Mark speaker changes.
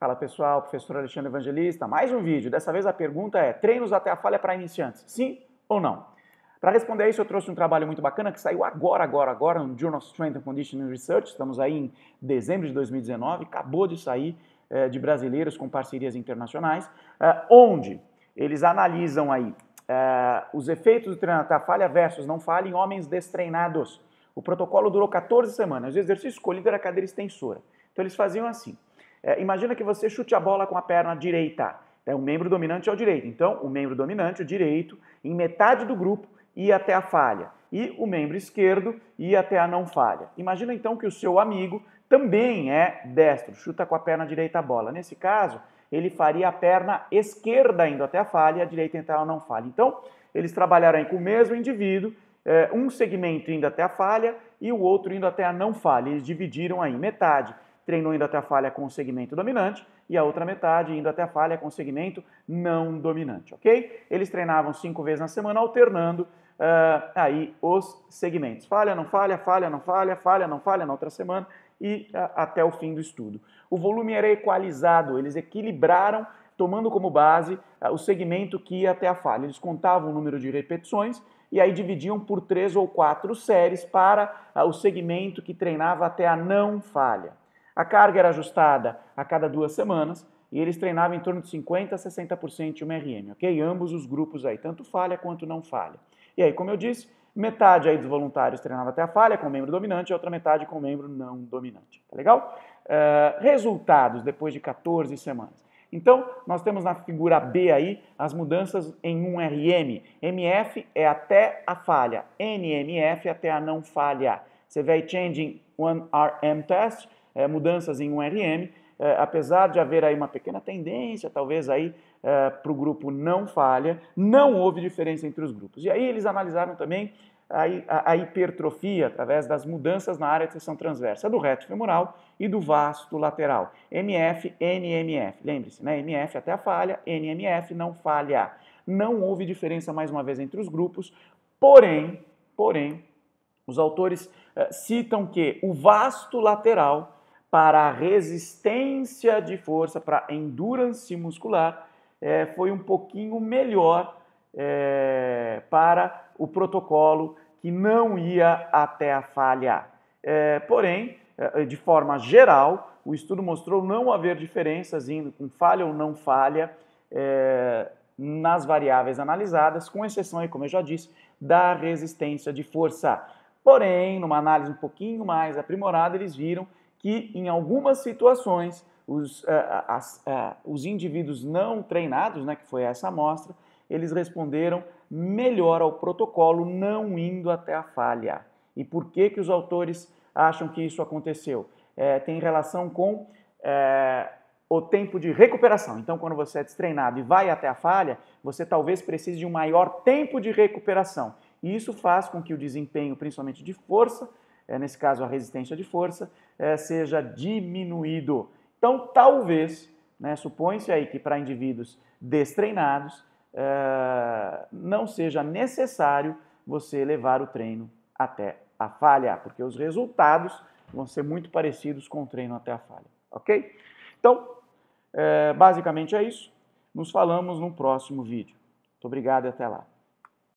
Speaker 1: Fala pessoal, professor Alexandre Evangelista, mais um vídeo. Dessa vez a pergunta é: treinos até a falha para iniciantes, sim ou não? Para responder a isso, eu trouxe um trabalho muito bacana que saiu agora, agora, agora no Journal of Strength and Conditioning Research. Estamos aí em dezembro de 2019, acabou de sair é, de brasileiros com parcerias internacionais, é, onde eles analisam aí é, os efeitos do treino até a falha versus não falha em homens destreinados. O protocolo durou 14 semanas. O exercício escolhido era cadeira extensora. Então eles faziam assim. É, imagina que você chute a bola com a perna direita. Então, é, o membro dominante é o direito. Então, o membro dominante, o direito, em metade do grupo, ia até a falha. E o membro esquerdo ia até a não falha. Imagina então que o seu amigo também é destro, chuta com a perna direita a bola. Nesse caso, ele faria a perna esquerda indo até a falha e a direita entrar ou não falha. Então, eles trabalharam com o mesmo indivíduo, é, um segmento indo até a falha e o outro indo até a não falha. Eles dividiram aí metade treinou indo até a falha com o segmento dominante e a outra metade indo até a falha com o segmento não dominante, ok? Eles treinavam cinco vezes na semana, alternando uh, aí os segmentos. Falha, não falha, falha, não falha, falha, não falha na outra semana e uh, até o fim do estudo. O volume era equalizado, eles equilibraram tomando como base uh, o segmento que ia até a falha. Eles contavam o número de repetições e aí dividiam por três ou quatro séries para uh, o segmento que treinava até a não falha. A carga era ajustada a cada duas semanas e eles treinavam em torno de 50% a 60% de uma RM, ok? Ambos os grupos aí, tanto falha quanto não falha. E aí, como eu disse, metade aí dos voluntários treinava até a falha com membro dominante e outra metade com membro não dominante, tá legal? Uh, resultados depois de 14 semanas. Então, nós temos na figura B aí as mudanças em um RM. MF é até a falha, NMF até a não falha. Você vê aí Changing One RM Test, é, mudanças em um RM, é, eh, apesar de haver aí uma pequena tendência, talvez aí é, eh, para o grupo não falha, não houve diferença entre os grupos. E aí eles analisaram também a, a, a hipertrofia através das mudanças na área de seção transversa do reto femoral e do vasto lateral. MF, NMF. Lembre-se, né? MF até a falha, NMF não falha. Não houve diferença mais uma vez entre os grupos, porém, porém, os autores citam que o vasto lateral para a resistência de força, para endurance muscular, é, foi um pouquinho melhor é, para o protocolo que não ia até a falha. É, porém, é, é, de forma geral, o estudo mostrou não haver diferenças indo com falha ou não falha é, nas variáveis analisadas, com exceção, como eu já disse, da resistência de força. Porém, numa análise um pouquinho mais aprimorada, eles viram que, em algumas situações, os, eh, as, eh, os indivíduos não treinados, né, que foi essa amostra, eles responderam melhor ao protocolo, não indo até a falha. E por que, que os autores acham que isso aconteceu? É, tem relação com é, o tempo de recuperação. Então, quando você é destreinado e vai até a falha, você talvez precise de um maior tempo de recuperação. E isso faz com que o desempenho, principalmente de força, é, nesse caso a resistência de força, é, seja diminuído. Então, talvez, né, supõe-se aí que para indivíduos destreinados é, não seja necessário você levar o treino até a falha, porque os resultados vão ser muito parecidos com o treino até a falha, ok? Então, é, basicamente é isso. Nos falamos no próximo vídeo. Muito obrigado e até lá.